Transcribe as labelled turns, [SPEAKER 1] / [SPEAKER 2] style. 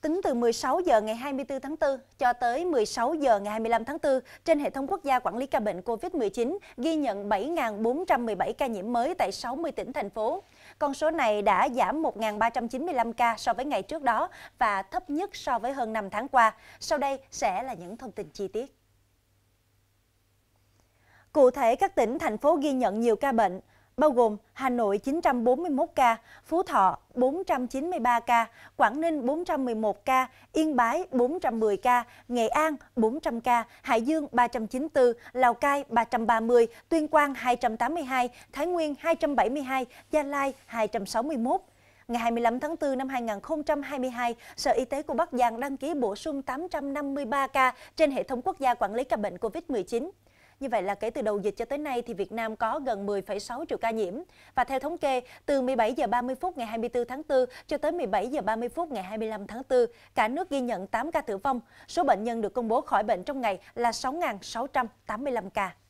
[SPEAKER 1] Tính từ 16 giờ ngày 24 tháng 4 cho tới 16 giờ ngày 25 tháng 4, trên hệ thống quốc gia quản lý ca bệnh COVID-19 ghi nhận 7.417 ca nhiễm mới tại 60 tỉnh thành phố. Con số này đã giảm 1.395 ca so với ngày trước đó và thấp nhất so với hơn 5 tháng qua. Sau đây sẽ là những thông tin chi tiết. Cụ thể, các tỉnh, thành phố ghi nhận nhiều ca bệnh bao gồm Hà Nội 941 ca, Phú Thọ 493 ca, Quảng Ninh 411 ca, Yên Bái 410 ca, Nghệ An 400 ca, Hải Dương 394, Lào Cai 330, Tuyên Quang 282, Thái Nguyên 272, Gia Lai 261. Ngày 25 tháng 4 năm 2022, Sở Y tế của Bắc Giang đăng ký bổ sung 853 ca trên hệ thống quốc gia quản lý ca bệnh COVID-19. Như vậy là kể từ đầu dịch cho tới nay thì Việt Nam có gần 10,6 triệu ca nhiễm. Và theo thống kê, từ 17 giờ 30 phút ngày 24 tháng 4 cho tới 17 giờ 30 phút ngày 25 tháng 4, cả nước ghi nhận 8 ca tử vong. Số bệnh nhân được công bố khỏi bệnh trong ngày là 6.685 ca.